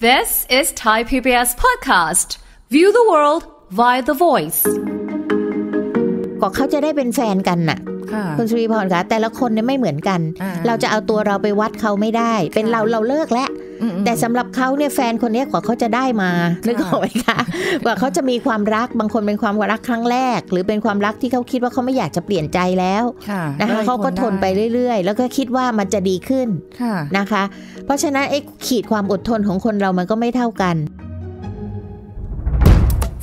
This is Thai PBS podcast. View the world via the voice. ก็เขาจะได้เป็นแฟนกันน่ะคุณสุริพรคะแต่ละคนเนี่ยไม่เหมือนกัน เราจะเอาตัวเราไปวัดเขาไม่ได้ เป็นเราเราเลิกแล้วแต่สำหรับเขาเนี่ยแฟนคนนี้กว่าเขาจะได้มานึกออกไหมคะกว่าเขาจะมีความรักบางคนเป็นความรักครั้งแรก หรือเป็นความรักที่เขาคิดว่าเขาไม่อยากจะเปลี่ยนใจแล้วนะคะเขาก็ทนไปเรื่อยๆ แล้วก็คิดว่ามันจะดีขึ้นนะคะ เพราะฉะนั้นไอ้ขีดความอดทนของคนเรามันก็ไม่เท่ากัน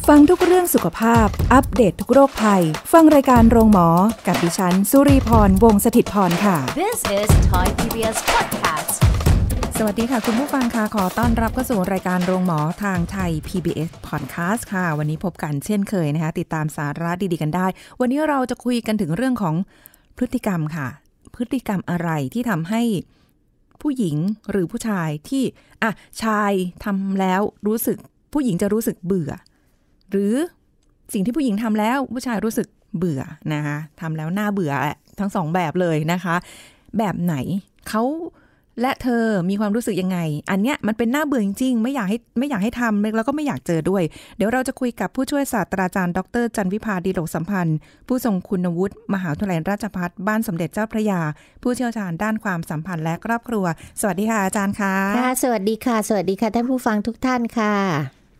ฟังทุกเรื่องสุขภาพ อัปเดตททุกโรคภัย ฟังรายการโรงหมอกับดิฉันสุรีพร วงศิตพรค่ะ This is Thai PBS Podcast สวัสดีค่ะ คุณผู้ฟังค่ะขอต้อนรับเข้าสู่รายการโรงหมอทางไทย PBS Podcast ค่ะ วันนี้พบกันเช่นเคยนะคะติดตามสาระดีๆกันได้ วันนี้เราจะคุยกันถึงเรื่องของพฤติกรรมค่ะ พฤติกรรมอะไรที่ทำให้ ผู้หญิงหรือผู้ชายที่ อ่ะ ชายทำแล้วรู้สึก ผู้หญิงจะรู้สึกเบื่อ หรือสิ่งที่ผู้หญิงทำแล้วผู้ชายรู้สึกเบื่อนะคะทำแล้วน่าเบื่อทั้งสองแบบเลยนะคะ แบบไหนเขาและเธอมีความรู้สึกยังไง อันเนี้ยมันเป็นหน้าเบื่อจริงๆ ไม่อยากให้ไม่อยากให้ทำแล้วก็ไม่อยากเจอด้วย เดี๋ยวเราจะคุยกับผู้ช่วยศาสตราจารย์ดรจันวิพาดีโลกสัมพันธ์ ผู้ทรงคุณวุฒิมหาวิทยาลัยราชภัฏ บ้านสมเด็จเจ้าพระยา ผู้เชี่ยวชาญด้านความสัมพันธ์และครอบครัว สวัสดีค่ะอาจารย์ค่ะค่ะ สวัสดีค่ะ สวัสดีค่ะท่านผู้ฟังทุกท่านค่ะ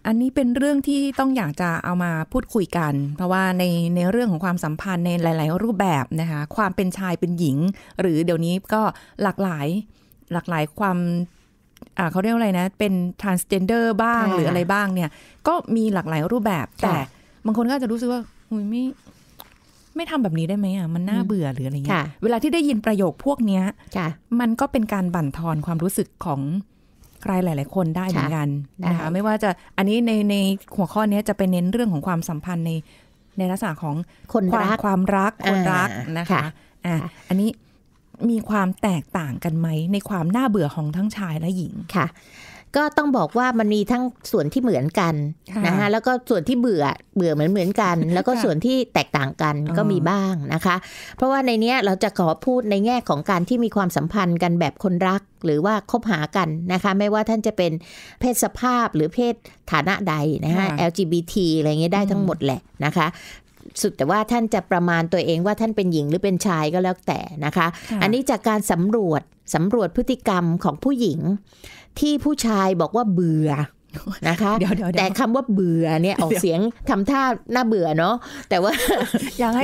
อันนี้เป็นเรื่องที่ต้องอยากจะเอามาพูดคุยกัน เพราะว่าในในเรื่องของความสัมพันธ์ในหลาย ๆ รูปแบบนะคะ ความเป็นชายเป็นหญิง หรือเดี๋ยวนี้ก็หลากหลายหลากหลายความเขาเรียกอะไรนะ เป็น transgender บ้าง หรืออะไรบ้างเนี่ย ก็มีหลากหลายรูปแบบ แต่บางคนก็จะรู้สึกว่าหุยไม่ ไม่ทำแบบนี้ได้ไหมอ่ะ มันน่าเบื่อหรืออะไรเงี้ยเวลาที่ได้ยินประโยคพวกเนี้ยมันก็เป็นการบั่นทอนความรู้สึกของใครหลาย ๆคนได้เหมือนกันนะคะ ไม่ว่าจะ อันนี้ในในหัวข้อนี้จะไปนเน้นเรื่องของความสัมพันธ์ใน ในลักษณะของคนรักความรักคนรักนะคะ อ่าอันนี้มีความแตกต่างกันไหม ในความน่าเบื่อของทั้งชายและหญิงค่ะ ก็ต้องบอกว่ามันมีทั้งส่วนที่เหมือนกันนะคะแล้วก็ส่วนที่เบื่อเบื่อเหมือนเหมือนกัน แล้วก็ส่วนที่แตกต่างกันก็มีบ้างนะคะ เพราะว่าในนี้เราจะขอพูดในแง่ของการที่มีความสัมพันธ์กันแบบคนรักหรือว่าคบหากันนะคะ ไม่ว่าท่านจะเป็นเพศสภาพหรือเพศฐานะใดนะคะ LGBT อะไรเงี้ยได้ทั้งหมดแหละนะคะสุดแต่ว่าท่านจะประมาณตัวเองว่าท่านเป็นหญิงหรือเป็นชายก็แล้วแต่นะคะ อันนี้จากการสำรวจสำรวจพฤติกรรมของผู้หญิง ที่ผู้ชายบอกว่าเบื่อนะคะแต่คำว่าเบื่อเนี่ยออกเสียงทำท่าน่าเบื่อเนาะแต่ว่า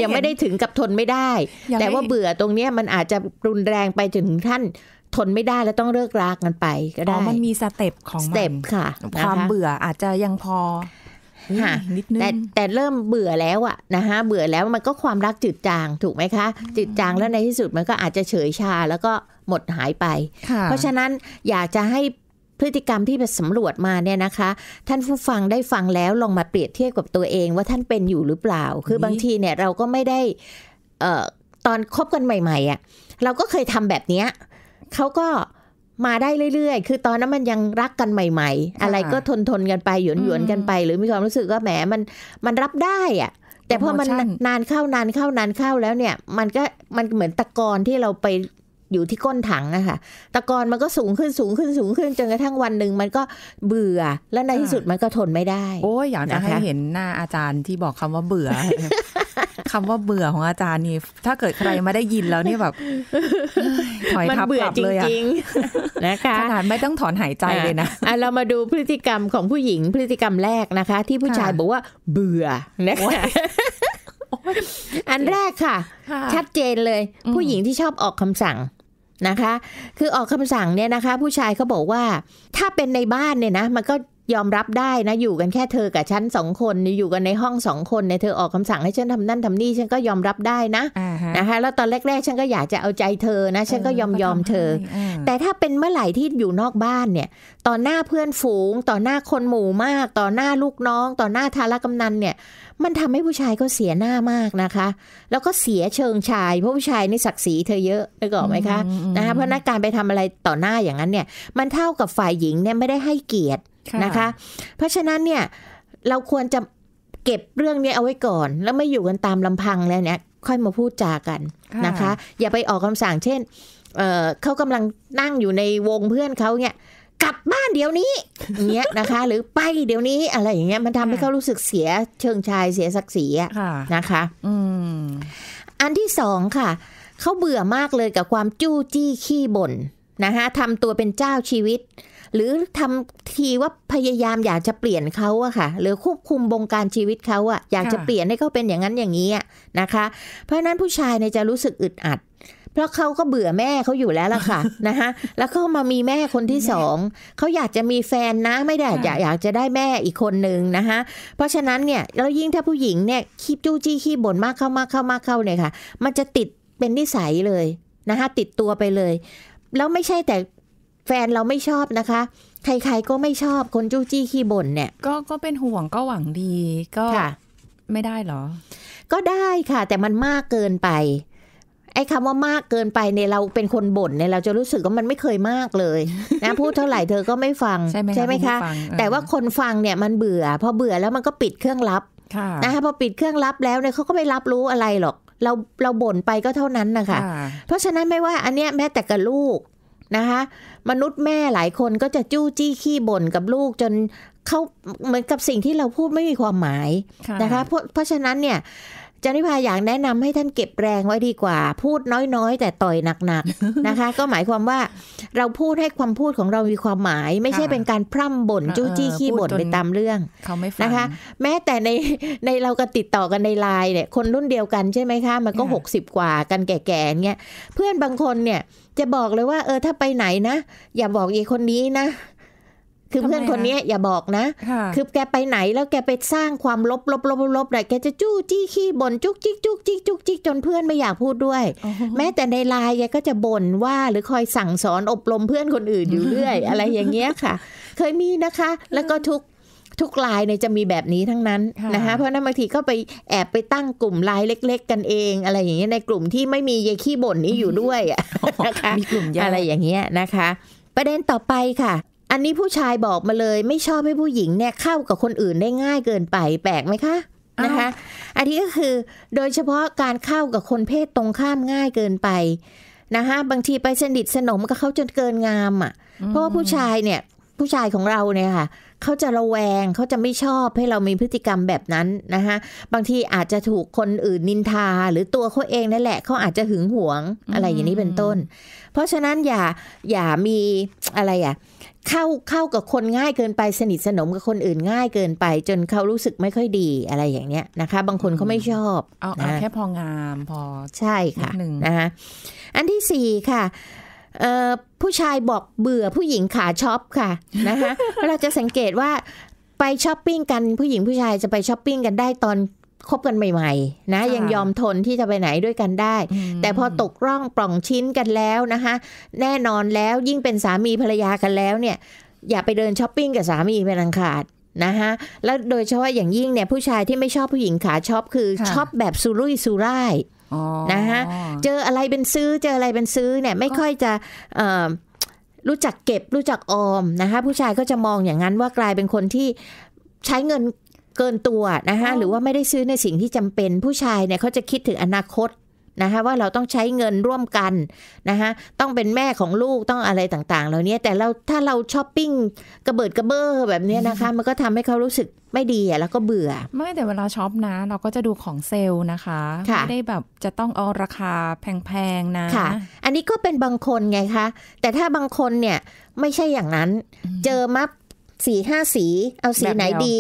ยังไม่ได้ถึงกับทนไม่ได้ แต่ว่าเบื่อตรงเนี้ยมันอาจจะรุนแรงไปจนถึงท่านทนไม่ได้แล้วต้องเลิกรากันไป ก็ได้มันมีสเต็ปของสเต็ปค่ะความเบื่ออาจจะยังพอนิดนึงแต่แต่เริ่มเบื่อแล้วอะนะคะเบื่อแล้วมันก็ความรักจืดจางถูกไหมคะจืดจางแล้วในที่สุดมันก็อาจจะเฉยชาแล้วก็หมดหายไป เพราะฉะนั้นอยากจะให้พฤติกรรมที่ไปสำรวจมาเนี่ยนะคะ ท่านผู้ฟังได้ฟังแล้วลองมาเปรียบเทียบกับตัวเองว่าท่านเป็นอยู่หรือเปล่า คือบางทีเนี่ยเราก็ไม่ได้ตอนคบกันใหม่ ๆอะ่ะเราก็เคยทำแบบเนี้ยเขาก็มาได้เรื่อย ๆ คือตอนนั้นมันยังรักกันใหม่ๆ อะไรก็ทนทนกันไปหยวนหยวนกันไป หรือมีความรู้สึกว่าแหมมันมันรับได้อ่ะแต่พอมันนานเข้านานเข้านานเข้าแล้วเนี่ยมันก็มันเหมือนตะกอนที่เราไปอยู่ที่ก้นถังอะค่ะตะกอนมันก็สูงขึ้นสูงขึ้นสูงขึ้นจนกระทั่งวันหนึ่งมันก็เบื่อ แล้วในที่สุดมันก็ทนไม่ได้ โอ้ยอยากจะให้เห็นหน้าอาจารย์ที่บอกคำว่าเบื่อ คำว่าเบื่อของอาจารย์นี่ถ้าเกิดใครมาได้ยินแล้วนี่แบบถอยทับกลับเลยอะนะคะขนาดไม่ต้องถอนหายใจเลยนะอ่ะเรามาดูพฤติกรรมของผู้หญิง พฤติกรรมแรกนะคะ ที่ผู้ชายบอกว่า เบื่อนะคะอันแรกค่ะ ชัดเจนเลย ผู้หญิงที่ชอบออกคำสั่งนะคะ คือออกคำสั่งเนี่ยนะคะ ผู้ชายเขาบอกว่าถ้าเป็นในบ้านเนี่ยนะมันก็ยอมรับได้นะ อยู่กันแค่เธอกับฉันสองคนอยู่กันในห้องสองคนเนี่ยเธอออกคำสั่งให้ฉันทำนั่นทำนี่ ฉันก็ยอมรับได้นะ นะคะ แล้วตอนแรก ๆ ฉันก็อยากจะเอาใจเธอนะ ฉันก็ยอมยอมเธอ แต่ถ้าเป็นเมื่อไหร่ที่อยู่นอกบ้านเนี่ย ต่อหน้าเพื่อนฝูง ต่อหน้าคนหมู่มาก ต่อหน้าลูกน้อง ต่อหน้าทารกำนันเนี่ย มันทำให้ผู้ชายก็เสียหน้ามากนะคะ แล้วก็เสียเชิงชาย เพราะผู้ชายนี่ศักดิ์ศรีเธอเยอะได้ก่อนไหมคะ นะคะ เพราะนักการไปทำอะไรต่อหน้าอย่างนั้นเนี่ย มันเท่ากับฝ่ายหญิงเนี่ยไม่ได้ให้เกียรตินะคะ เพราะฉะนั้นเนี่ยเราควรจะเก็บเรื่องนี้เอาไว้ก่อน แล้วไม่อยู่กันตามลำพังแล้วเนี่ย ค่อยมาพูดจากันนะคะ อย่าไปออกคำสั่งเช่นเเขากำลังนั่งอยู่ในวงเพื่อนเขาเนี่ยกลับบ้านเดี๋ยวนี้เนี้ยนะคะ หรือไปเดี๋ยวนี้อะไรอย่างเงี้ยมันทำให้เขารู้สึกเสียเชิงชายเสียศักดิ์ศรีนะคะออันที่สองค่ะเขาเบื่อมากเลยกับความจู้จี้ขี้บ่นนะคะทำตัวเป็นเจ้าชีวิตหรือทำทีว่าพยายามอยากจะเปลี่ยนเขาอะค่ะ หรือควบคุมบงการชีวิตเขาอะอยากจะเปลี่ยนให้เขาเป็นอย่างนั้น อย่างนี้นะคะ เพราะนั้นผู้ชายเนี่ยจะรู้สึกอึดอัด เพราะเขาก็เบื่อแม่เขาอยู่แล้วล่ะค่ะนะคะแล้วเขามามีแม่คนที่สองเขาอยากจะมีแฟนนะไม่ได้อยากอยากจะได้แม่อีกคนนึงนะคะเพราะฉะนั้นเนี่ยแล้วยิ่งถ้าผู้หญิงเนี่ยคีบจู้จี้ขี้บ่นมากเข้ามากเข้ามากเข้าเนี่ยค่ะมันจะติดเป็นนิสัยเลยนะคะติดตัวไปเลยแล้วไม่ใช่แต่แฟนเราไม่ชอบนะคะใครๆก็ไม่ชอบคนจู้จี้ขี้บ่นเนี่ยก็ก็เป็นห่วงก็หวังดีก็ไม่ได้หรอ ก็ได้ค่ะ แต่มันมากเกินไป ไอ้คำว่ามากเกินไปเนี่ยเราเป็นคนบ่นเนี่ยเราจะรู้สึกว่ามันไม่เคยมากเลย นะ พูดเท่าไหร่เธอก็ไม่ฟังใช่ไหมใช่ไหมคะ แต่ว่าคนฟังเนี่ยมันเบื่อพอเบื่อแล้วมันก็ปิดเครื่องรับนะคะพอปิดเครื่องรับแล้วเนี่ยเขาก็ไม่รับรู้อะไรหรอกเราเราบ่นไปก็เท่านั้นนะคะ เพราะฉะนั้นไม่ว่าอันเนี้ยแม้แต่กับลูกนะคะมนุษย์แม่หลายคนก็จะจู้จี้ขี้บ่นกับลูกจนเขาเหมือนกับสิ่งที่เราพูดไม่มีความหมายนะคะเพราะเพราะฉะนั้นเนี่ยจันิพาอยากแนะนำให้ท่านเก็บแรงไว้ดีกว่า พูดน้อยๆ แต่ต่อยหนักๆนะคะ ก็หมายความว่าเราพูดให้ความพูดของเรามีความหมาย ไม่ใช่เป็นการพร่ำบ่นจู้จี้ขี้บ่นไปตามเรื่องเขาไม่นะคะแม้แต่ในในเราก็ติดต่อกันในไลน์เนี่ยคนรุ่นเดียวกันใช่ไหมคะมันก็ 60 กว่ากันแก่ๆเงี้ยเพื่อนบางคนเนี่ยจะบอกเลยว่า เออถ้าไปไหนนะอย่าบอกีกคนนี้นะคือเพื่อนคนนี้อย่าบอกนะ คือแกไปไหนแล้วแกไปสร้างความลบลบลบลบอะไรแกจะจู้จี้ขี้บ่นจุกจิกจุกจิกจุกจิกจนเพื่อนไม่อยากพูดด้วย แม้แต่ในไลน์แกก็จะบ่นว่าหรือคอยสั่งสอนอบรมเพื่อนคนอื่นอยู่เรื่อยอะไรอย่างเงี้ยค่ะ เคยมีนะคะ แล้วก็ทุกทุกไลเนี่ยจะมีแบบนี้ทั้งนั้นนะคะเพราะนั้นบางทีก็ไปแอบไปตั้งกลุ่มไลน์เล็กๆกันเอง อะไรอย่างเงี้ยในกลุ่มที่ไม่มียายขี้บ่นนี้อยู่ด้วยะมีกลุ่มอะไรอย่างเงี้ยนะคะ ประเด็นต่อไปค่ะอันนี้ผู้ชายบอกมาเลยไม่ชอบให้ผู้หญิงเนี่ยเข้ากับคนอื่นได้ง่ายเกินไปแปลกไหมคะนะคะอันนี้ก็คือโดยเฉพาะการเข้ากับคนเพศตรงข้ามง่ายเกินไปนะคะบางทีไปสนิทสนมกับเขาจนเกินงามอ่ะเพราะว่าผู้ชายเนี่ยผู้ชายของเราเนี่ยค่ะเขาจะระแวง เขาจะไม่ชอบให้เรามีพฤติกรรมแบบนั้นนะคะบางทีอาจจะถูกคนอื่นนินทา หรือตัวเขาเองนั่นแหละเขาอาจจะหึงหวงอะไรอย่างนี้เป็นต้น เพราะฉะนั้นอย่าอย่ามีอะไรอ่ะเข้าเข้ากับคนง่ายเกินไปสนิทสนมกับคนอื่นง่ายเกินไป จนเขารู้สึกไม่ค่อยดีอะไรอย่างเนี้ยนะคะ บางคนเขาไม่ชอบเอาเอาแค่พองามพอใช่ค่ะหนะคะอันที่สี่ค่ะผู้ชายบอกเบื่อผู้หญิงขาช็อปค่ะนะคะเราจะสังเกตว่าไปช้อปปิ้งกัน ผู้หญิงผู้ชายจะไปช้อปปิ้งกันได้ตอนคบกันใหม่ๆนะยังยอมทนที่จะไปไหนด้วยกันได้ แต่พอตกร่องปล่องชิ้นกันแล้วนะคะแน่นอนแล้วยิ่งเป็นสามีภรรยากันแล้วเนี่ย อย่าไปเดินช้อปปิ้งกับสามีเป็นอังคารนะคะแล้วโดยเฉพาะอย่างยิ่งเนี่ยผู้ชายที่ไม่ชอบผู้หญิงขาชอบคือชอบแบบสุรุ่ยสุร่ายนะคะเจออะไรเป็นซื้อเจออะไรเป็นซื้อเนี่ยไม่ค่อยจะรู้จักเก็บรู้จักออมนะคะผู้ชายก็จะมองอย่างนั้นว่ากลายเป็นคนที่ใช้เงินเกินตัวนะคะหรือว่าไม่ได้ซื้อในสิ่งที่จำเป็นผู้ชายเนี่ยเขาจะคิดถึงอนาคตนะคะว่าเราต้องใช้เงินร่วมกันนะคะต้องเป็นแม่ของลูกต้องอะไรต่างๆเหล่านี้แต่เราถ้าเราช้อปปิ้งกระเบิดกระเบ้อแบบนี้นะคะมันก็ทำให้เขารู้สึกไม่ดีอ่ะแล้วก็เบื่อไม่แต่เวลาช็อปนะ เราก็จะดูของเซลนะคะคะ ไม่ได้แบบจะต้องเอาราคาแพงๆนะะอันนี้ก็เป็นบางคนไงคะแต่ถ้าบางคนเนี่ยไม่ใช่อย่างนั้นเจอมับสีห้าสีเอาสีไหนดี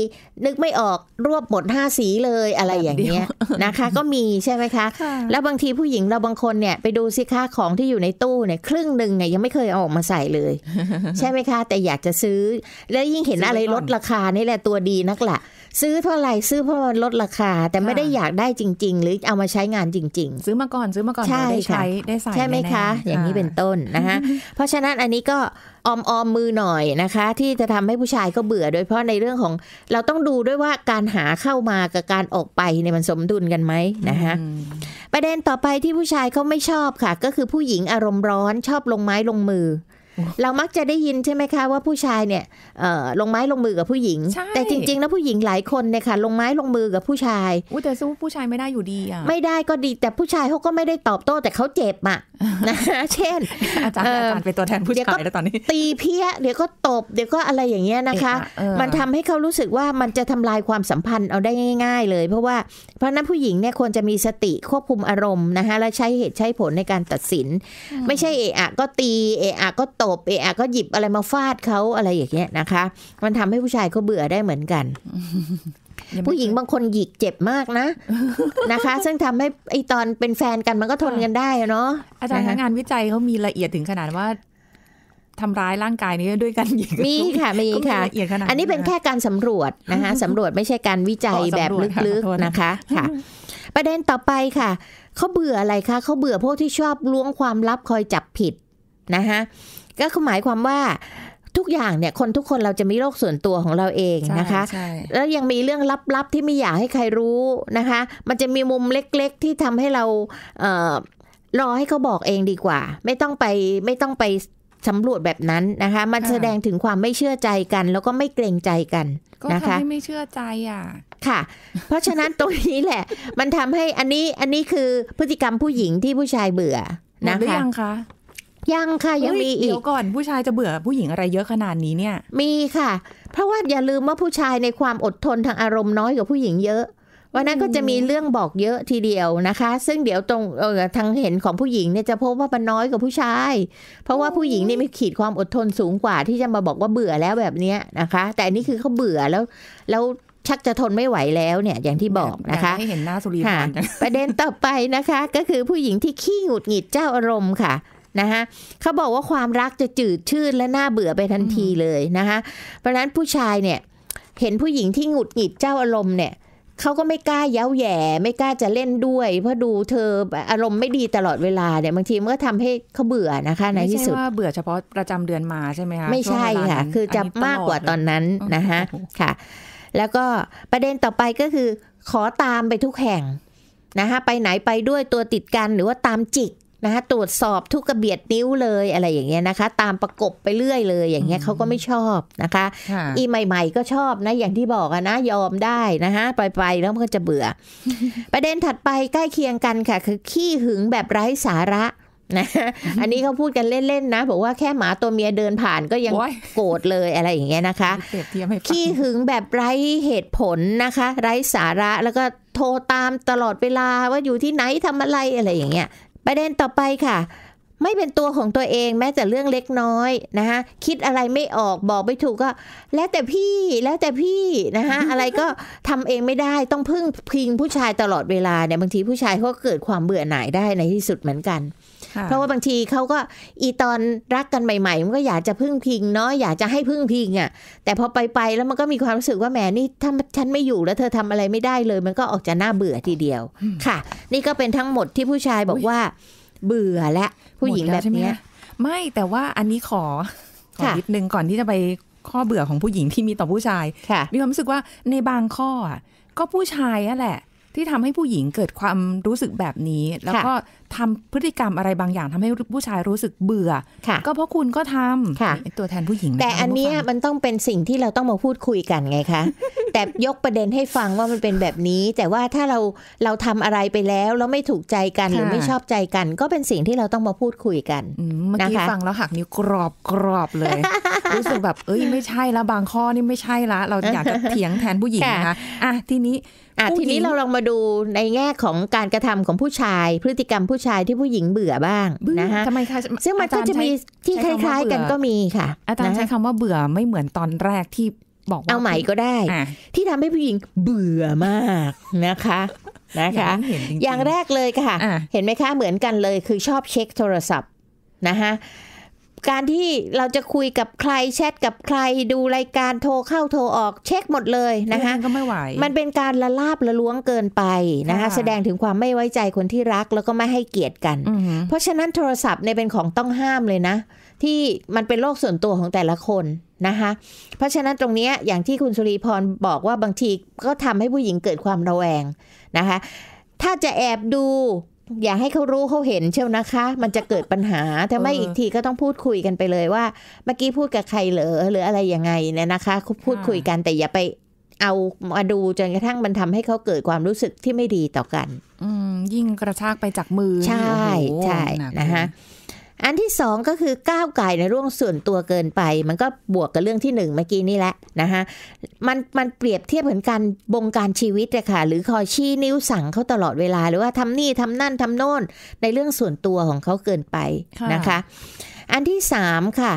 นึกไม่ออกรวบหมดห้าสีเลยอะไรอย่างเงี้ยนะคะก็มีใช่ไหมคะ แล้วบางทีผู้หญิงเราบางคนเนี่ย ไปดูสิค่าของที่อยู่ในตู้เนี่ยครึ่งหนึ่งเนี่ยยังไม่เคยเอาออกมาใส่เลย ใช่ไหมคะ แต่อยากจะซื้อ แล้วยิ่งเห็นอะไรลดราคานี่แหละตัวดีนักแหละซื้อเท่าไหร่ซื้อเพราะมันลดราคา แต่ไม่ได้อยากได้จริงๆ หรือเอามาใช้งานจริงๆ ซื้อมาก่อนซื้อมาก่อนใช่ได้ใช้ได้ใส่ใช่ไหมคะ อย่างนี้เป็นต้นนะคะเพราะฉะนั้นอันนี้ก็ออมออมมือหน่อยนะคะ ที่จะทำให้ผู้ชายก็เบื่อโดยเพราะในเรื่องของเราต้องดูด้วยว่าการหาเข้ามากับการออกไปเนี่ยมันสมดุลกันไหมนะคะประเด็นต่อไปที่ผู้ชายเขาไม่ชอบค่ะก็คือผู้หญิงอารมณ์ร้อนชอบลงไม้ลงมือเรามักจะได้ยินใช่ไหมคะว่าผู้ชายเนี่ยลงไม้ลงมือกับผู้หญิง แต่จริง ๆแล้วผู้หญิงหลายคนเนี่ยค่ะลงไม้ลงมือกับผู้ชายอุ้แต่สู้ผู้ชายไม่ได้อยู่ดีอ่ะไม่ได้ก็ดีแต่ผู้ชายเขาก็ไม่ได้ตอบโต้ แต่เขาเจ็บอ่ะนะเช่นอาจารย์อาจารย์เป็นตัวแทนผู้ชายแล้วตอนนี้ ตีเพี้ยเดี๋ยวก็ตบ เดี๋ยวก็อะไรอย่างเงี้ยนะคะ มันทำให้เขารู้สึกว่ามันจะทำลายความสัมพันธ์เอาได้ง่ายๆเลยเพราะว่าเพราะนั้นผู้หญิงเนี่ยควรจะมีสติควบคุมอารมณ์นะคะและใช้เหตุใช้ผลในการตัดสิน ไม่ใช่เอะอะก็ตีเอะอะก็ตบบเอะก็หยิบอะไรมาฟาดเขาอะไรอย่างเงี้ยนะคะ มันทำให้ผู้ชายเขาเบื่อได้เหมือนกัน ผู้หญิงบางคนหยิกเจ็บมากนะนะคะ ซึ่งทำให้ไอตอนเป็นแฟนกันมันก็ทนกันได้เนาะอาจารย์งานวิจัยเขามีละเอียดถึงขนาดว่าทำร้ายร่างกายนี้ด้วยกันหยิกมีค่ะ มีค่ะเอียขนาดอันนี้เป็นแค่การสำรวจนะคะสำรวจไม่ใช่การวิจัยแบบลึกๆนะคะ ค่ะ ประเด็นต่อไปค่ะเขาเบื่ออะไรคะเขาเบื่อพวกที่ชอบล้วงความลับคอยจับผิดนะคะก็คือหมายความว่าทุกอย่างเนี่ยคนทุกคนเราจะมีโรคส่วนตัวของเราเองนะคะ แล้วยังมีเรื่องลับๆที่ไม่อยากให้ใครรู้นะคะ มันจะมีมุมเล็กๆ ที่ทำให้เราเรอให้เขาบอกเองดีกว่า ไม่ต้องไปไม่ต้องไปสำรวจแบบนั้นนะคะ มันแสดงถึงความไม่เชื่อใจกัน แล้วก็ไม่เกรงใจกันนะคะไม่เชื่อใจอ่ะค่ะ เพราะฉะนั้นตรงนี้แหละ มันทำให้อันนี้อันนี้คือพฤติกรรมผู้หญิงที่ผู้ชายเบื่อนะคะหรือยังคะยังค่ะ ยังมีอีกเดี๋ยวก่อนผู้ชายจะเบื่อผู้หญิงอะไรเยอะขนาดนี้เนี่ย มีค่ะ เพราะว่าอย่าลืมว่าผู้ชายในความอดทนทางอารมณ์น้อยกว่าผู้หญิงเยอะ วันนั้นก็จะมีเรื่องบอกเยอะทีเดียวนะคะ ซึ่งเดี๋ยวตรงเออทางเห็นของผู้หญิงเนี่ยจะพบว่ามันน้อยกว่าผู้ชาย เพราะว่าผู้หญิงนี่มีขีดความอดทนสูงกว่าที่จะมาบอกว่าเบื่อแล้วแบบนี้นะคะ แต่นี่คือเขาเบื่อแล้วแล้วชักจะทนไม่ไหวแล้วเนี่ยอย่างที่บอกนะคะให้เห็นหน้าสุริพันธ์ประเด็นต่อไปนะคะ ก็คือผู้หญิงที่ขี้หงุดหงิดเจ้าอารมณ์ค่ะนะคะเขาบอกว่าความรักจะจืดชืดและน่าเบื่อไปทันทีเลยนะคะเพราะนั้นผู้ชายเนี่ยเห็นผู้หญิงที่หงุดหงิดเจ้าอารมณ์เนี่ยเขาก็ไม่กล้าเย้าแย่ ไม่กล้าจะเล่นด้วย เพราะดูเธออารมณ์ไม่ดีตลอดเวลาเนี่ย บางทีมันก็ทำให้เขาเบื่อนะคะในที่สุดไม่ใช่ว่าเบื่อเฉพาะประจำเดือนมาใช่ไหมคะไม่ใช่ค่ะคือจะมากกว่าตอนนั้นนะคะค่ะแล้วก็ประเด็นต่อไปก็คือ ขอตามไปทุกแห่งนะคะไปไหนไปด้วยตัวติดกันหรือว่าตามจิกนะคะตรวจสอบทุกกระเบียดนิ้วเลยอะไรอย่างเงี้ยนะคะ ตามประกบไปเรื่อยเลยอย่างเงี้ยเขาก็ไม่ชอบนะคะ อีใหม่ ๆ ก็ชอบนะอย่างที่บอกอะนะยอมได้นะคะไปๆแล้วมันก็จะเบื่อ ประเด็นถัดไปใกล้เคียงกันค่ะ คือขี้หึงแบบไร้สาระนะอันนี้เขาพูดกันเล่นๆนะบอกว่าแค่หมาตัวเมียเดินผ่านก็ยังโกรธเลยอะไรอย่างเงี้ยนะคะ ขี้หึงแบบไร้เหตุผลนะคะ ไร้สาระแล้วก็โทรตามตลอดเวลาว่าอยู่ที่ไหนทำอะไรอะไรอย่างเงี้ยประเด็นต่อไปค่ะไม่เป็นตัวของตัวเองแม้แต่เรื่องเล็กน้อยนะคะคิดอะไรไม่ออกบอกไม่ถูกก็ แล้วแต่พี่แล้วแต่พี่นะคะอะไรก็ทำเองไม่ได้ต้องพึ่งพิงผู้ชายตลอดเวลาเนี่ย บางทีผู้ชายเขาเกิดความเบื่อหน่ายได้ในที่สุดเหมือนกันเพราะว่าบางทีเขาก็อีตอนรักกันใหม่ๆ มันก็อยากจะพึ่งพิงเนาะอยากจะให้พึ่งพิงอะ่ะแต่พอไปไปแล้วมันก็มีความรู้สึกว่าแหมนี่ถ้าฉันไม่อยู่แล้วเธอทำอะไรไม่ได้เลย มันก็ออกจะน่าเบื่อทีเดียว ค่ะ นี่ก็เป็นทั้งหมดที่ผู้ชายบอกว่าเบื่อและผู้หญิงแบบนี้ไม่แต่ว่าอันนี้ขอขอนิดนึงก่อนที่จะไปข้อเบื่อของผู้หญิงที่มีต่อผู้ชายมีความรู้สึกว่าในบางข้อก็ผู้ชายอะแหละที่ทำให้ผู้หญิงเกิดความรู้สึกแบบนี้ แล้วก็ทำพฤติกรรมอะไรบางอย่างทำให้ผู้ชายรู้สึกเบื่อก็เพราะคุณก็ทำตัวแทนผู้หญิงแต่อันนี้มันต้องเป็นสิ่งที่เราต้องมาพูดคุยกันไงคะแต่ยกประเด็นให้ฟังว่ามันเป็นแบบนี้ แต่ว่าถ้าเราเราทำอะไรไปแล้วแล้วไม่ถูกใจกันหรือไม่ชอบใจกัน ก็เป็นสิ่งที่เราต้องมาพูดคุยกันเมื่อกี้ฟังแล้วหักนิ้วกรอบกรอบเลย รู้สึกแบบเอ้ยไม่ใช่ละบางข้อนี่ไม่ใช่ละเราอยากจะเถียงแทนผู้หญิงนะคะอ่ะทีนี้อ่ะทีนี้เราลองมาูในแง่ของการกระทำของผู้ชายพฤติกรรมผู้ชายที่ผู้หญิงเบื่อบ้างนะคะทำไมคะซึ่งมันก็จะมีที่คล้ายๆกันก็มีค่ะอาจารย์ใช้คำว่าเบื่อไม่เหมือนตอนแรกที่บอกเอาใหม่ก็ได้ ที่ทำให้ผู้หญิงเบื่อมากนะคะนะคะ อย่างแรกเลยค่ะ เห็นไหมคะเหมือนกันเลยคือชอบเช็คโทรศัพท์นะคะการที่เราจะคุยกับใครแชทกับใคร ดูรายการโทรเข้าโทรออก เช็คหมดเลยนะคะก็ไม่ไหว มันเป็นการละลาบละล้วงเกินไปนะคะแสดงถึงความไม่ไว้ใจคนที่รักแล้วก็ไม่ให้เกียรติกัน เพราะฉะนั้นโทรศัพท์เนี่ยเป็นของต้องห้ามเลยนะ ที่มันเป็นโลกส่วนตัวของแต่ละคนนะคะเพราะฉะนั้นตรงนี้อย่างที่คุณสุรีพรบอกว่าบางทีก็ทำให้ผู้หญิงเกิดความระแวงนะคะถ้าจะแอบดูอย่าให้เขารู้เขาเห็นเชียวนะคะ มันจะเกิดปัญหา ถ้าไม่อีกทีก็ต้องพูดคุยกันไปเลยว่า เมื่อกี้พูดกับใครเหรอหรืออะไรยังไงเนี่ยนะคะพูดคุยกันแต่อย่าไปเอามาดูจนกระทั่งมันทำให้เขาเกิดความรู้สึกที่ไม่ดีต่อกัน อืยิ่งกระชากไปจากมือ ใช่ใช่นะคะอันที่สองก็คือก้าวไก่ในเรื่องส่วนตัวเกินไป มันก็บวกกับเรื่องที่หนึ่งเมื่อกี้นี่แหละนะคะมันมันเปรียบเทียบเหมือนการบงการชีวิตเลยค่ะหรือคอยชี้นิ้วสั่งเขาตลอดเวลา หรือว่าทำนี่ทำนั่นทำโน่นในเรื่องส่วนตัวของเขาเกินไปนะคะอันที่สามค่ะ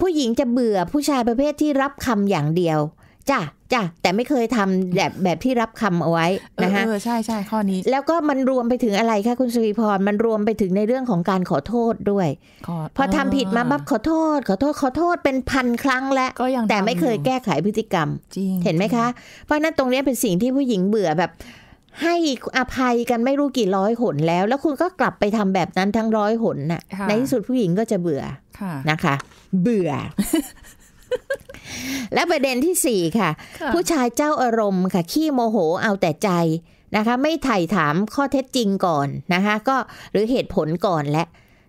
ผู้หญิงจะเบื่อผู้ชายประเภทที่รับคำอย่างเดียวจ้ะจ้ะแต่ไม่เคยทำแบบแบบที่รับคำเอาไว้นะคะเออใช่ใช่ ข้อนี้ แล้วก็มันรวมไปถึงอะไรคะคุณสุริพร มันรวมไปถึงในเรื่องของการขอโทษด้วย พอทำผิดมาบับขอโทษขอโทษ ขอโทษ เป็นพันครั้งแล้ว แต่ไม่เคยแก้ไขพฤติกรรมเห็นไหมคะ เพราะนั้นตรงนี้เป็นสิ่งที่ผู้หญิงเบื่อแบบ ให้อภัยกันไม่รู้กี่ร้อยหนแล้ว แล้วคุณก็กลับไปทำแบบนั้นทั้งร้อยหนน่ะ ในที่สุดผู้หญิงก็จะเบื่อนะคะ เบื่อและประเด็นที่สี่ค่ะ ผู้ชายเจ้าอารมณ์ค่ะ ขี้โมโหเอาแต่ใจนะคะ ไม่ไถ่ถามข้อเท็จจริงก่อนนะคะก็หรือเหตุผลก่อนและ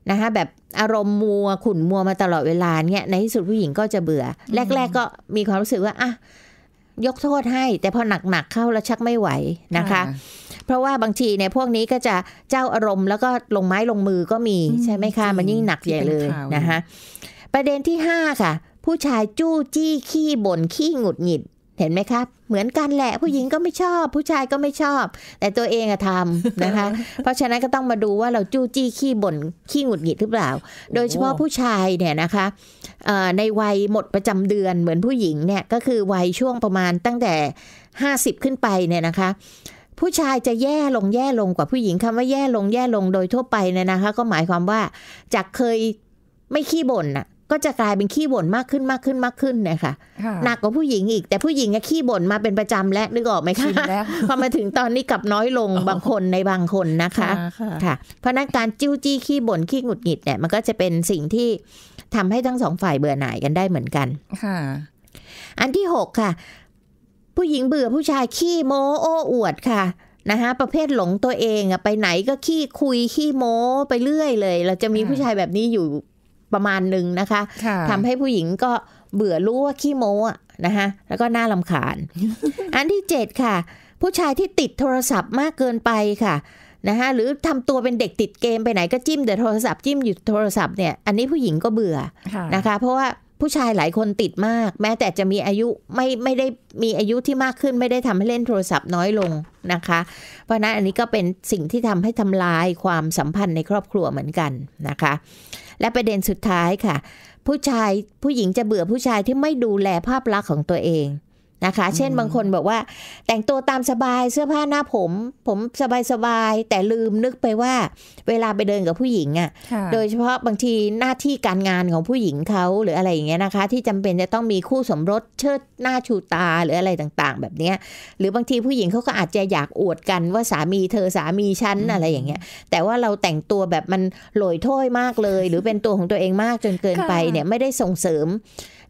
นะคะแบบอารมณ์มัวขุ่นมัวมาตลอดเวลาเนี่ยในที่สุดผู้หญิงก็จะเบื่อ แรก ๆ ก็มีความรู้สึกว่าอ่ะยกโทษให้ แต่พอหนักๆเข้าแล้วชักไม่ไหวนะคะ เพราะว่าบางทีในพวกนี้ก็จะเจ้าอารมณ์แล้วก็ลงไม้ลงมือก็มีใช่ไหมคะมันยิ่งหนักใหญ่เลยนะคะประเด็นที่ห้าค่ะผู้ชายจู้ จี้ ขี้บ่นขี้หงุดหงิดเห็นไหมครับ เหมือนกันแหละผู้หญิงก็ไม่ชอบ ผู้ชายก็ไม่ชอบ แต่ตัวเองอะทำนะคะเพราะฉะนั้นก็ต้องมาดูว่าเราจู้จี้ ขี้บ่นขี้หงุดหงิดหรือเปล่าโดยเฉพาะผู้ชายเนี่ยนะคะในวัยหมดประจำเดือนเหมือนผู้หญิงเนี่ยก็คือวัยช่วงประมาณตั้งแต่ 50 ขึ้นไปเนี่ยนะคะ ผู้ชายจะแย่ลงแย่ลงกว่าผู้หญิงคำว่าแย่ลงแย่ลงโดยทั่วไปเนี่ยนะคะ ก็หมายความว่าจากเคยไม่ขี้บ่นอะก็จะกลายเป็นขี้บ่นมากขึ้นมากขึ้นมากขึ้นนะคะหนักกว่าผู้หญิงอีก แต่ผู้หญิงเนี่ยขี้บ่นมาเป็นประจำแลวนึกออกไหมคะพอมาถึงตอนนี้กลับน้อยลงบางคนในบางคนนะคะ ค่ะ เพราะนั้นการจิ้วจี้ขี้บ่นขี้หงุดหงิดเนี่ย มันก็จะเป็นสิ่งที่ทำให้ทั้งสองฝ่ายเบื่อหน่ายกันได้เหมือนกันค่ะ อันที่หกค่ะ ผู้หญิงเบื่อ ผู้ชายขี้โม้โอ้อวดค่ะนะคะประเภทหลงตัวเองอะไปไหนก็ขี้คุยขี้โม้ไปเรื่อย เลยเราจะมีผู้ชายแบบนี้อยู่ประมาณหนึ่งนะคะทำให้ผู้หญิงก็เบื่อรู้ว่าขี้โม้นะคะแล้วก็น่าลำคาญอันที่เจ็ดค่ะ ผู้ชายที่ติดโทรศัพท์มากเกินไปค่ะนะคะหรือทำตัวเป็นเด็กติดเกมไปไหนก็จิ้ม แต่โทรศัพท์จิ้มอยู่โทรศัพท์เนี่ยอันนี้ผู้หญิงก็เบื่อนะคะ เพราะว่าผู้ชายหลายคนติดมาก แม้แต่จะมีอายุไม่ไม่ได้มีอายุที่มากขึ้น ไม่ได้ทำให้เล่นโทรศัพท์น้อยลงนะคะ เพราะนั้นอันนี้ก็เป็นสิ่งที่ทำให้ทำลายความสัมพันธ์ในครอบครัวเหมือนกันนะคะ และประเด็นสุดท้ายค่ะ ผู้ชายผู้หญิงจะเบื่อผู้ชายที่ไม่ดูแลภาพลักษณ์ของตัวเองนะคะเช่นบางคนบอกว่าแต่งตัวตามสบายเสื้อผ้าหน้าผม ผมสบายสบายแต่ลืมนึกไปว่า เวลาไปเดินกับผู้หญิงอะ่ะโดยเฉพาะบางทีหน้าที่การงานของผู้หญิงเขาหรืออะไรอย่างเงี้ยนะคะ ที่จำเป็นจะต้องมีคู่สมรสเชิดหน้าชูตาหรืออะไรต่าง ๆ แบบเนี้ยหรือบางทีผู้หญิงเขาก็อาจจะอยากอวดกันว่าสามีเธอสามีฉันอะไรอย่างเงี้ย แต่ว่าเราแต่งตัวแบบมันลอยถ้อยมากเลย หรือเป็นตัวของตัวเองมากจนเกินไปเนี่ยไม่ได้ส่งเสริม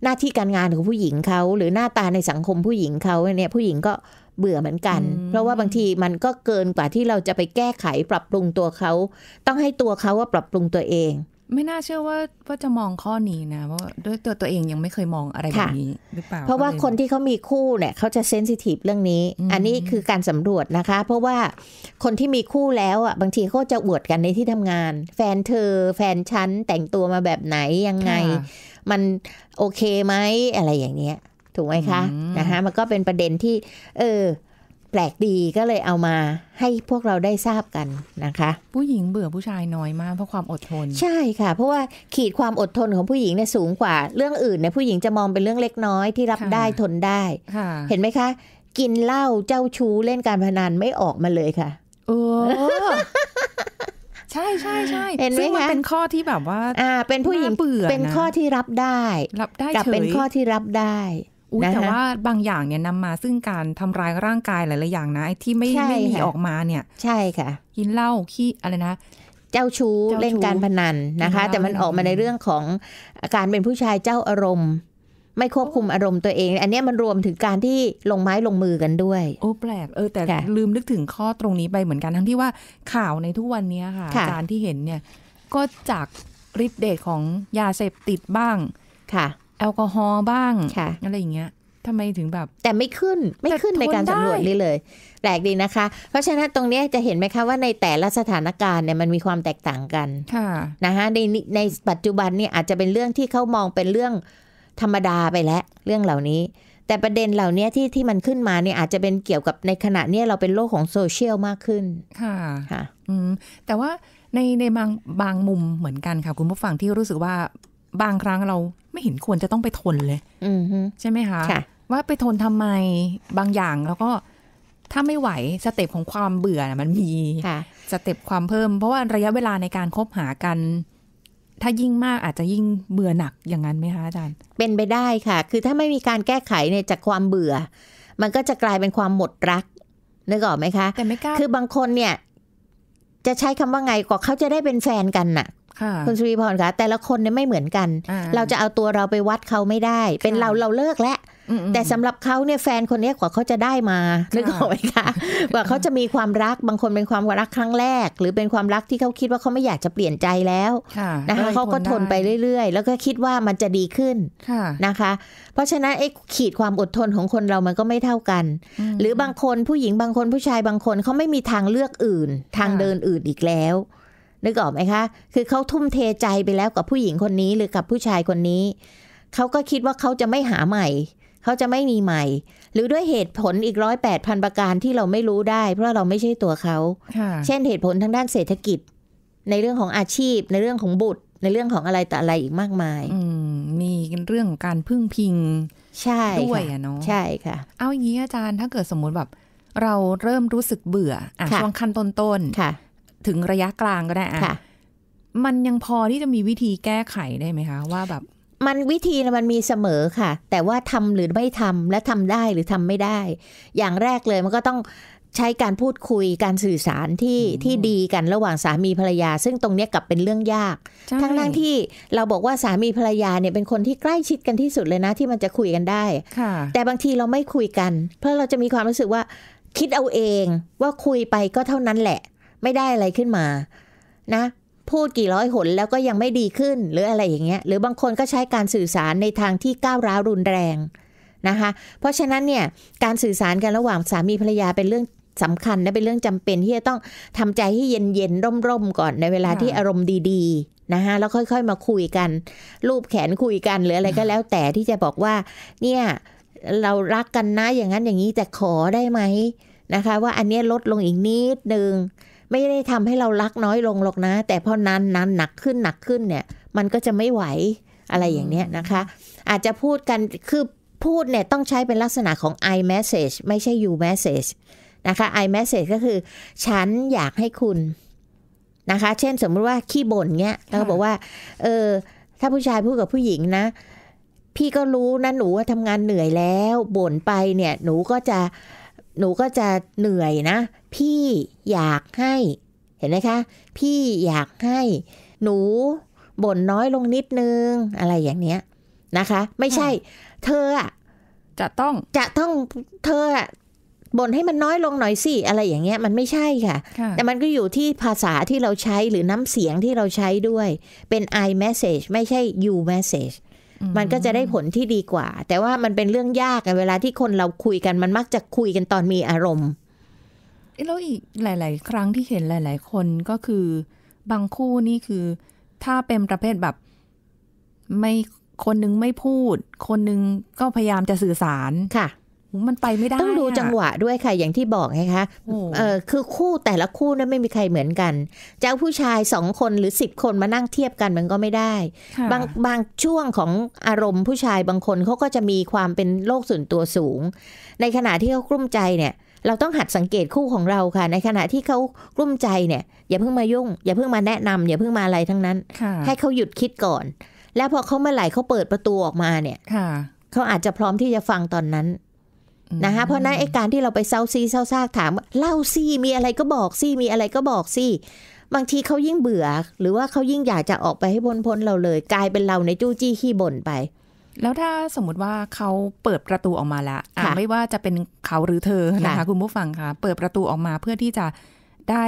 หน้าที่การงานของผู้หญิงเขา หรือหน้าตาในสังคมผู้หญิงเขาเนี่ยผู้หญิงก็เบื่อเหมือนกัน เพราะว่าบางทีมันก็เกินกว่าที่เราจะไปแก้ไขปรับปรุงตัวเขาต้องให้ตัวเขาว่าปรับปรุงตัวเอง ไม่น่าเชื่อว่าว่าจะมองข้อนี้นะว่าด้วยตัวตัวเองยังไม่เคยมองอะไรแบบนี้หรือเปล่าเพราะว่าคนที่เขามีคู่เนี่ยเขาจะเซนซิทีฟเรื่องนี้ อันนี้คือการสำรวจนะคะ เพราะว่าคนที่มีคู่แล้วอ่ะบางทีเขาจะอวดกันในที่ทำงานแฟนเธอแฟนฉันแต่งตัวมาแบบไหนยังไงมันโอเคไหมอะไรอย่างเนี้ย ถูกไหมคะนะคะ มันก็เป็นประเด็นที่ เออ แปลกดีก็เลยเอามาให้พวกเราได้ทราบกันนะคะ ผู้หญิงเบื่อผู้ชายน้อยมากเพราะความอดทน ใช่ค่ะ เพราะว่าขีดความอดทนของผู้หญิงเนี่ยสูงกว่าเรื่องอื่นเนี่ยผู้หญิงจะมองเป็นเรื่องเล็กน้อยที่รับได้ทนได้ เห็นไหมคะ กินเหล้าเจ้าชู้เล่นการพนันไม่ออกมาเลยค่ะ โอ้ใช่ใช่ใช่เห็นไหมคะเป็นข้อที่แบบว่าอ่าเป็นผู้หญิงเบื่อเป็นข้อที่รับได้รับได้เฉยเป็นข้อที่รับได้แต่ว่าบางอย่างเนี่ยนำมาซึ่งการทำร้ายร่างกายหลาย ๆ อย่างนะที่ไม่ไม่มีออกมาเนี่ยใช่ค่ะกินเหล้าขี้อะไรนะ เจ้าชู้เล่นการพนันนะคะ แต่มันออกมาในเรื่องของการเป็นผู้ชายเจ้าอารมณ์ไม่ควบคุมอารมณ์ตัวเอง อันนี้มันรวมถึงการที่ลงไม้ลงมือกันด้วย โอ้แปลกเออแต่ ลืมนึกถึงข้อตรงนี้ไปเหมือนกันทั้งที่ว่าข่าวในทุกวันนี้ค่ะการที่เห็นเนี่ย ก็จากฤทธิ์เดชของยาเสพติดบ้างค่ะ แอลกอฮอล์บ้างอะไรอย่างเงี้ยทำไมถึงแบบ แต่ไม่ขึ้นไม่ขึ้นในการสำรวจนี่เลยแปลกดีนะคะ เพราะฉะนั้นตรงนี้จะเห็นไหมคะว่าในแต่ละสถานการณ์เนี่ยมันมีความแตกต่างกันนะคะในในปัจจุบันเนี่ยอาจจะเป็นเรื่องที่เขามองเป็นเรื่องธรรมดาไปแล้วเรื่องเหล่านี้ แต่ประเด็นเหล่านี้ที่ที่มันขึ้นมาเนี่ยอาจจะเป็นเกี่ยวกับในขณะนี้เราเป็นโลกของโซเชียลมากขึ้น ค่ะค่ะ อืมแต่ว่าในในบางบางมุมเหมือนกันค่ะ คุณผู้ฟังที่รู้สึกว่าบางครั้งเราไม่เห็นควรจะต้องไปทนเลยใช่ไหมคะคะว่าไปทนทำไมบางอย่างแล้วก็ถ้าไม่ไหวสเต็ปของความเบื่อมันมีสเต็ปความเพิ่มเพราะว่าระยะเวลาในการคบหากันถ้ายิ่งมากอาจจะยิ่งเบื่อหนักอย่างนั้นไหมคะอาจารย์ เป็นไปได้ค่ะ คือถ้าไม่มีการแก้ไขเนี่ยจากความเบื่อ มันก็จะกลายเป็นความหมดรักนึกออกไหมคะแต่ไม่กล้าคือบางคนเนี่ย จะใช้คำว่าไงกว่าเขาจะได้เป็นแฟนกันน่ะคุณสุริพรคะ แต่ละคนเนี่ยไม่เหมือนกัน เราจะเอาตัวเราไปวัดเขาไม่ได้ เป็นเราเราเลิกแล้วแต่สำหรับเขาเนี่ยแฟนคนนี้กว่าเขาจะได้มานึกออกไหมคะกว่าเขาจะมีความรักบางคนเป็นความรักครั้งแรก หรือเป็นความรักที่เขาคิดว่าเขาไม่อยากจะเปลี่ยนใจแล้วนะคะเขาก็ทนไปเรื่อยๆ แล้วก็คิดว่ามันจะดีขึ้นนะคะ เพราะฉะนั้นไอ้ขีดความอดทนของคนเรามันก็ไม่เท่ากัน หรือบางคนผู้หญิงบางคนผู้ชายบางคนเขาไม่มีทางเลือกอื่น ทางเดินอื่นอีกแล้วนึกออกไหมคะ คือเขาทุ่มเทใจไปแล้วกับผู้หญิงคนนี้หรือกับผู้ชายคนนี้เขาก็คิดว่าเขาจะไม่หาใหม่เขาจะไม่มีใหม่ หรือด้วยเหตุผลอีกร้อยแปดพันประการที่เราไม่รู้ได้เพราะเราไม่ใช่ตัวเขาเช่นเหตุผลทางด้านเศรษฐกิจ ในเรื่องของอาชีพ ในเรื่องของบุตร ในเรื่องของอะไรแต่อะไรอีกมากมายมีเรื่องการพึ่งพิง ใช่ด้วยอะเนาะใช่ค่ะ เอาอย่างนี้อาจารย์ถ้าเกิดสมมุติแบบ เราเริ่มรู้สึกเบื่ออะช่วงขั้นต้นๆถึงระยะกลางก็ได้อะมันยังพอที่จะมีวิธีแก้ไขได้ไหมคะว่าแบบมันวิธีมันมีเสมอค่ะ แต่ว่าทำหรือไม่ทำและทำได้หรือทำไม่ได้ อย่างแรกเลยมันก็ต้องใช้การพูดคุยการสื่อสารที่ที่ดีกันระหว่างสามีภรรยา ซึ่งตรงนี้กลับเป็นเรื่องยาก ทั้งทั้งที่เราบอกว่าสามีภรรยาเนี่ยเป็นคนที่ใกล้ชิดกันที่สุดเลยนะที่มันจะคุยกันได้แต่บางทีเราไม่คุยกัน เพราะเราจะมีความรู้สึกว่าคิดเอาเอง ว่าคุยไปก็เท่านั้นแหละ ไม่ได้อะไรขึ้นมา นะพูดกี่ร้อยหนแล้วก็ยังไม่ดีขึ้นหรืออะไรอย่างเงี้ยหรือบางคนก็ใช้การสื่อสารในทางที่ก้าวร้าวรุนแรงนะคะเพราะฉะนั้นเนี่ยการสื่อสารกันระหว่างสามีภรรยาเป็นเรื่องสำคัญและเป็นเรื่องจำเป็นที่จะต้องทำใจให้เย็นเย็นร่มร่มก่อนในเวลาที่อารมณ์ดีๆนะคะแล้วค่อยๆมาคุยกัน รูปแขนคุยกันหรืออะไรก็แล้วแต่ที่จะบอกว่าเนี่ยเรารักกันนะอย่างนั้นอย่างนี้แต่ขอได้ไหมนะคะว่าอันนี้ลดลงอีกนิดนึงไม่ได้ทำให้เรารักน้อยลงหรอกนะ แต่พอนานนานหนักขึ้นหนักขึ้นเนี่ย มันก็จะไม่ไหวอะไรอย่างเนี้ยนะคะ อาจจะพูดกันคือพูดเนี่ยต้องใช้เป็นลักษณะของ I message ไม่ใช่ you message นะคะ I message ก็คือฉันอยากให้คุณนะคะเช่นสมมติว่าขี้บ่นเงี้ยเ้าบอกว่าเออถ้าผู้ชายพูดกับผู้หญิงนะ พี่ก็รู้นะ หนูว่าทำงานเหนื่อยแล้วบ่นไปเนี่ยหนูก็จะหนูก็จะเหนื่อยนะ พี่อยากให้เห็นไหมคะพี่อยากให้ หนูบ่นน้อยลงนิดนึงอะไรอย่างเนี้ยนะคะ ไม่ใช่ เธอจะต้องจะต้องเธอบ่นให้มันน้อยลงหน่อยสิอะไรอย่างเงี้ยมันไม่ใช่ค่ะ แต่มันก็อยู่ที่ภาษาที่เราใช้หรือน้ำเสียงที่เราใช้ด้วยเป็น I message ไม่ใช่ you message มันก็จะได้ผลที่ดีกว่า แต่ว่ามันเป็นเรื่องยากเวลาที่คนเราคุยกันมันมักจะคุยกันตอนมีอารมณ์แล้วอีก หลายๆ ครั้งที่เห็นหลายๆ คนก็คือ บางคู่นี่คือ ถ้าเป็นประเภทแบบ ไม่คนนึงไม่พูด คนนึงก็พยายามจะสื่อสารค่ะมันไปไม่ได้ต้องดูจังหวะด้วยค่ะอย่างที่บอกไงคะเออคือคู่แต่ละคู่นั้นไม่มีใครเหมือนกันจะาผู้ชายสองคนหรือสิบคนมานั่งเทียบกันมันก็ไม่ได้ บางบางช่วงของอารมณ์ผู้ชายบางคนเขาก็จะมีความเป็นโรคส่วนตัวสูง ในขณะที่เขากลุ้มใจเนี่ย เราต้องหัดสังเกตคู่ของเราค่ะ ในขณะที่เขากลุ้มใจเนี่ย อย่าเพิ่งมายุ่ง อย่าเพิ่งมาแนะนำอย่าเพิ่งมาอะไรทั้งนั้นให้เขาหยุดคิดก่อน แล้วพอเขาเมื่อไหร่เขาเปิดประตูออกมาเนี่ยเขาอาจจะพร้อมที่จะฟังตอนนั้นนะคะเพราะนั้นไอ้การที่เราไปเศร้าซีเศร้าซากถาม เล่าซีมีอะไรก็บอกซีมีอะไรก็บอก ซีบางทีเขายิ่งเบื่อหรือว่าเขายิ่งอยากจะออกไปให้พ้นพ้นเราเลยกลายเป็นเราในจู้จี้ ขี้บ่นไป แล้วถ้าสมมติว่าเขาเปิดประตูออกมาแล้วไม่ว่าจะเป็นเขาหรือเธอนะคะคุณผู้ฟังค่ะเปิดประตูออกมาเพื่อที่จะได้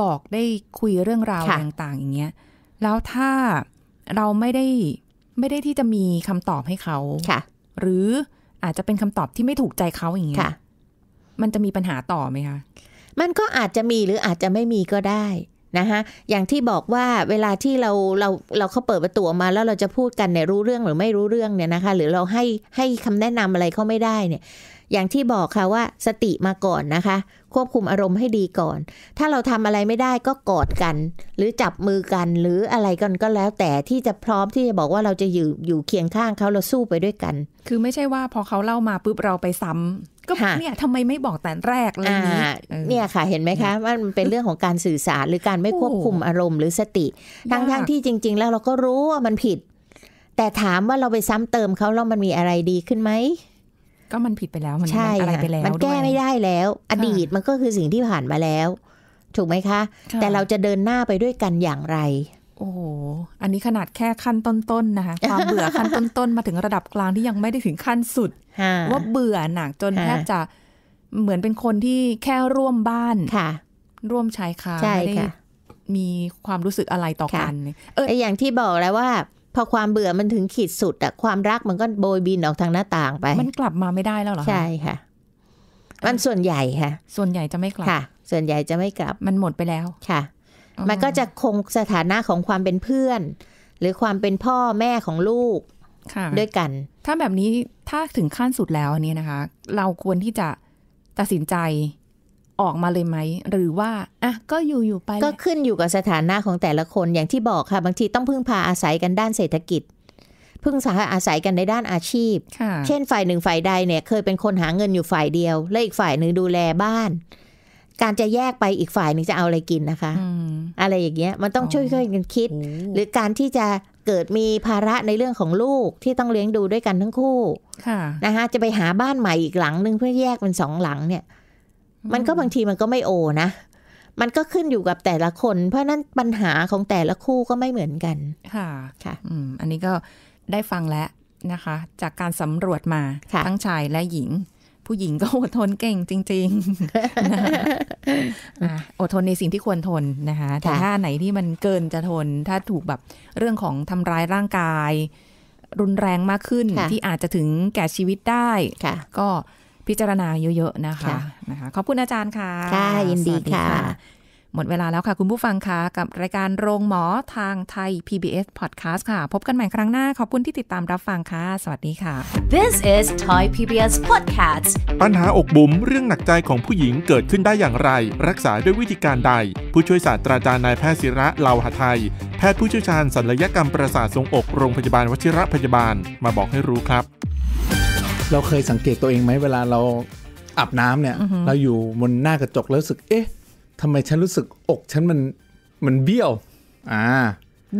บอกได้คุยเรื่องราวต่างๆอย่างเงี้ย แล้วถ้าเราไม่ได้ไม่ได้ที่จะมีคำตอบให้เขาหรืออาจจะเป็นคำตอบที่ไม่ถูกใจเขาอย่างเงี้ยมันจะมีปัญหาต่อไหมคะ มันก็อาจจะมีหรืออาจจะไม่มีก็ได้นะคะอย่างที่บอกว่าเวลาที่เราเราเราเขาเปิดประตูมา แล้วเราจะพูดกันเนี่ยรู้เรื่องหรือไม่รู้เรื่องเนี่ยนะคะ หรือเราให้ให้คำแนะนำอะไรเขาไม่ได้เนี่ยอย่างที่บอกค่ะว่าสติมาก่อนนะคะ ควบคุมอารมณ์ให้ดีก่อน ถ้าเราทำอะไรไม่ได้ก็กอดกัน หรือจับมือกันหรืออะไรกันก็แล้ว แต่ที่จะพร้อมที่จะบอกว่าเราจะอยู่อยู่เคียงข้างเขาเราสู้ไปด้วยกัน คือไม่ใช่ว่าพอเขาเล่ามาปุ๊บเราไปซ้ำก็เนี่ยทำไมไม่บอกแต่แรกเลย นีเนี่ยค่ะเห็นไหมคะ มันเป็นเรื่องของการสื่อสารหรือการไม่ควบคุมอารมณ์หรือสติทั้งทั้งที่จริงๆแล้วเราก็รู้ว่ามันผิด แต่ถามว่าเราไปซ้ำเติมเขาแล้วมันมีอะไรดีขึ้นไหมก็มันผิดไปแล้วมันอะไรไปแล้วมันแก้ไม่ได้แล้ว อดีตมันก็คือสิ่งที่ผ่านมาแล้ว ถูกไหมคะ แต่เราจะเดินหน้าไปด้วยกันอย่างไร โอ้โหอันนี้ขนาดแค่ขั้นต้น ๆ นะคะ ความเบื่อขั้นต้น ๆมาถึงระดับกลางที่ยังไม่ได้ถึงขั้นสุดว่าเบื่อหนักจนแทบจะเหมือนเป็นคนที่แค่ร่วมบ้านค่ะ ร่วมชายคาไม่ได้มีความรู้สึกอะไรต่อกัน เอออย่างที่บอกแล้วว่าพอความเบื่อมันถึงขีดสุดอะความรักมันก็โบยบินออกทางหน้าต่างไป มันกลับมาไม่ได้แล้วหรอใช่ค่ะ มันส่วนใหญ่ค่ะ ส่วนใหญ่จะไม่กลับค่ะ ส่วนใหญ่จะไม่กลับ มันหมดไปแล้ว ค่ะ มันก็จะคงสถานะของความเป็นเพื่อน หรือความเป็นพ่อแม่ของลูกค่ะ ด้วยกัน ถ้าแบบนี้ถ้าถึงขั้นสุดแล้วอันนี้นะคะ เราควรที่จะตัดสินใจออกมาเลยไหมหรือว่าอ่ะก็อยู่อยู่ไปก็ขึ้นอยู่กับสถานะของแต่ละคนอย่างที่บอกค่ะบางทีต้องพึ่งพาอาศัยกันด้านเศรษฐกิจ พึ่งสาอาศัยกันในด้านอาชีพเช่นฝ่ายหนึ่งฝ่ายใดเนี่ยเคยเป็นคนหาเงินอยู่ฝ่ายเดียว และอีกฝ่ายหนึ่งดูแลบ้าน การจะแยกไปอีกฝ่ายหนึ่งจะเอาอะไรกินนะคะออะไรอย่างเงี้ยมันต้องช่วยๆกันคิด หรือการที่จะเกิดมีภาระในเรื่องของลูกที่ต้องเลี้ยงดูด้วยกันทั้งคู่ะนะคะจะไปหาบ้านใหม่อีกหลัง นึงเพื่อแยกเป็นสองหลังเนี่ยมันก็บางทีมันก็ไม่โอนะ มันก็ขึ้นอยู่กับแต่ละคน เพราะนั้นปัญหาของแต่ละคู่ก็ไม่เหมือนกัน ค่ะ ค่ะอันนี้ก็ได้ฟังแล้วนะคะ จากการสำรวจมา ทั้งชายและหญิง ผู้หญิงก็อดทนเก่งจริงๆอดทนในสิ่งที่ควรทนนะคะ แต่ถ้าไหนที่มันเกินจะทน ถ้าถูกแบบเรื่องของทำร้ายร่างกาย รุนแรงมากขึ้น ที่อาจจะถึงแก่ชีวิตได้ก็พิจารณาเยอะๆนะคะนะคะ ขอบคุณอาจารย์ค่ะ ค่ะ ยินดีค่ะ หมดเวลาแล้วค่ะคุณผู้ฟังคะกับรายการโรงหมอทางไทย PBS Podcast ค่ะ พบกันใหม่ครั้งหน้า ขอบคุณที่ติดตามรับฟังค่ะ สวัสดีค่ะ This is Thai PBS Podcast ปัญหาอกบุ๋มเรื่องหนักใจของผู้หญิงเกิดขึ้นได้อย่างไร รักษาด้วยวิธีการใด ผู้ช่วยศาสตราจารย์นายแพทย์ศิระเลาหะไทย แพทย์ผู้ชี่ยวชาญศัลยกรรมประสาททรงอก โรงพยาบาล วชิระพยาบาล มาบอกให้รู้ครับเราเคยสังเกตตัวเองไหมเวลาเราอาบน้ำเนี่ย เราอยู่บนหน้ากระจกแล้วรู้สึกเอ๊ะทำไมฉันรู้สึกอก ฉันมันมันเบี้ยวอ่า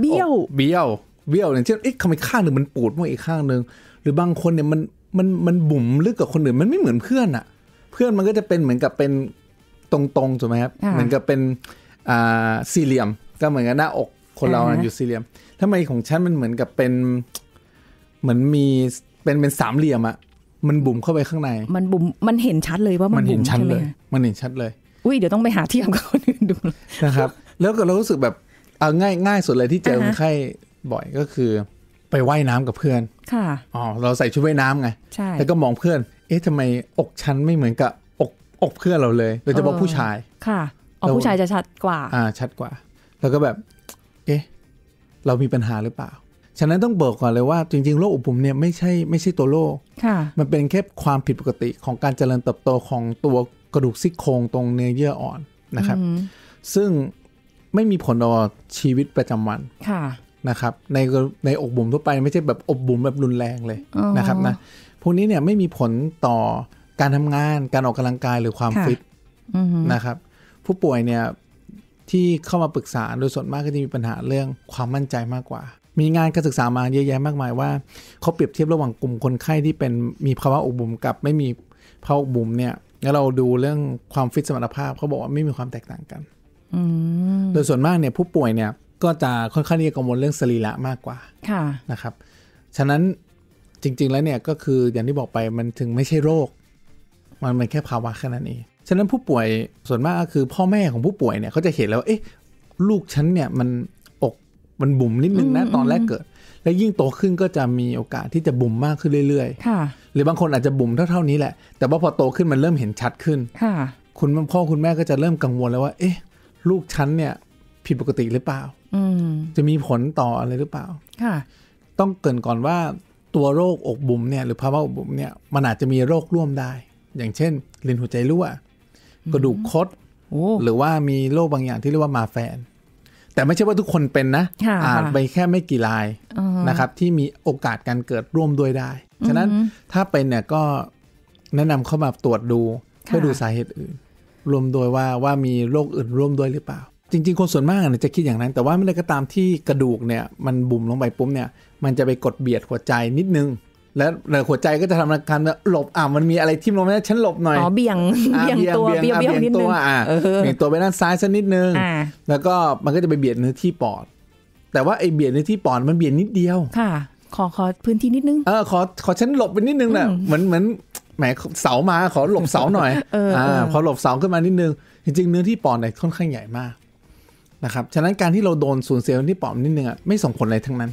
เบี้ยวเบี้ยวเบี้ยวอย่างเช่นเอ๊ะทำไมข้างหนึ่งมันปูดมากอีกข้างหนึ่งหรือบางคนเนี่ยมันมันมันบุ๋มลึกกว่าคนอื่น มันไม่เหมือนเพื่อนอะเพื่อนมันก็จะเป็นเหมือนกับเป็นตรงๆถูกไหมครับเหมือนกับเป็นอ่าสี่เหลี่ยมก็เหมือนกับหน้าอกคนเราอยู่สี่เหลี่ยม ทำไมของฉันมันเหมือนกับเป็นเหมือนมีเป็นเป็นสามเหลี่ยมอะมันบุ๋มเข้าไปข้างใน มันบุ๋มมันเห็นชัดเลยว่ามันเห็นชัดเลย มันเห็นชัดเลย อุ้ยเดี๋ยวต้องไปหาเทียบกับคนอื่นดูนะครับ แล้วก็เรารู้สึกแบบเอาง่ายง่ายสุดเลยที่เจอคนไข้บ่อยก็คือ ไปไว่ายน้ำกับเพื่อน ค่ะ อ๋อเราใส่ชุดว่ายน้ำไง ใช่ แล้วก็มองเพื่อน เอ๊ะทำไมอกชันไม่เหมือนกับอกอกเพื่อนเราเลย โดยเฉพาะผู้ชาย ค่ะอ๋อผู้ชายจะชัดกว่า อ่าชัดกว่า แล้วก็แบบ เอ๊ะเรามีปัญหาหรือเปล่าฉะนั้นต้องเบิกก่อนเลยว่าจริง ๆโรคอุปุ่มเนี่ยไม่ใช่ไม่ใช่ตัวโรคมันเป็นแค่ความผิดปกติของการเจริญเติบโตของตัวกระดูกซี่โครงตรงเนื้อเยื่ออ่อนนะครับ ซึ่งไม่มีผลต่อชีวิตประจำวันนะครับในในอกบุ๋มทั่วไปไม่ใช่แบบอกบุ๋มแบบรุนแรงเลยนะครับนะ พวกนี้เนี่ย ไม่มีผลต่อการทำงานการออกกำลังกายหรือความฟิตนะครับผู้ป่วยเนี่ยที่เข้ามาปรึกษาโดยส่วนมากก็จะมีปัญหาเรื่องความมั่นใจมากกว่ามีงานการศึกษามาเยอะแยะมากมายว่า เขาเปรียบเทียบระหว่างกลุ่มคนไข้ที่เป็นมีภาวะอกบุ๋มกับไม่มีภาวะอกบุ๋มเนี่ยแล้วเราดูเรื่องความฟิตสมรรถภาพเขาบอกว่าไม่มีความแตกต่างกันโดยส่วนมากเนี่ย ผู้ป่วยเนี่ยก็จะค่อนข้างที่จะกังวลเรื่องสรีระมากกว่า ค่ะนะครับ ฉะนั้นจริง ๆแล้วเนี่ยก็คืออย่างที่บอกไปมันถึงไม่ใช่โรค มันเป็นแค่ภาวะแค่นั้นเองฉะนั้นผู้ป่วยส่วนมากก็คือพ่อแม่ของผู้ป่วยเนี่ยเขาจะเห็นแล้วเอ๊ะ ลูกฉันเนี่ยมันมันบุ๋มนิดนึงนะ ตอนแรกเกิด แล้วยิ่งโตขึ้นก็จะมีโอกาสที่จะบุ๋มมากขึ้นเรื่อยๆ หรือบางคนอาจจะบุ๋มเท่าๆนี้แหละ แต่ว่าพอโตขึ้นมันเริ่มเห็นชัดขึ้นค่ะคุณพ่อคุณแม่ก็จะเริ่มกังวลแล้วว่า เอ๊ะ ลูกฉันเนี่ย ผิดปกติหรือเปล่าจะมีผลต่ออะไรหรือเปล่าค่ะต้องเกินก่อนว่าตัวโรคอกบุ๋มเนี่ยหรือภาวะอกบุ๋มเนี่ย มันอาจจะมีโรคร่วมได้ อย่างเช่นลิ้นหัวใจรั่วกระดูกคดหรือว่ามีโรคบางอย่างที่เรียกว่ามาแฟนแต่ไม่ใช่ว่าทุกคนเป็นนะอ่านไปแค่ไม่กี่ลายนะครับที่มีโอกาสการเกิดร่วมด้วยได้ ฉะนั้นถ้าเป็นเนี่ยก็แนะนำเข้ามาตรวจดูเพื่อดูสาเหตุอื่น รวมโดยว่าว่ามีโรคอื่นร่วมด้วยหรือเปล่า จริงๆ คนส่วนมากเนี่ยจะคิดอย่างนั้น แต่ว่าไม่ได้ก็ตามที่กระดูกเนี่ย มันบุ่มลงไปปุ๊บเนี่ย มันจะไปกดเบียดหัวใจนิดนึงแล้วหัวใจก็จะทำการหลบอ่ะมันมีอะไรทิ่มลงมาฉันหลบหน่อย อ๋อเบี่ยงเบี่ยงตัวเบี่ยงเบี่ยงนิดนึงอ่ะเบี่ยงตัวไปด้านซ้ายสักนิดนึง แล้วก็มันก็จะไปเบียดเนื้อที่ปอด แต่ว่าไอ้เบียดเนื้อที่ปอดมันเบียดนิดเดียว ค่ะ ขอขอพื้นที่นิดนึงเออขอขอฉันหลบไปนิดนึงน่ะเหมือนเหมือนแหมเสามาขอหลบเสาหน่อยอ่าพอหลบเสาขึ้นมานิดนึงจริงๆเนื้อที่ปอดเนี่ยค่อนข้างใหญ่มากนะครับฉะนั้นการที่เราโดนสูญเสียเนื้อที่ปอดนิดนึงอ่ะไม่ส่งผลอะไรทั้งนั้น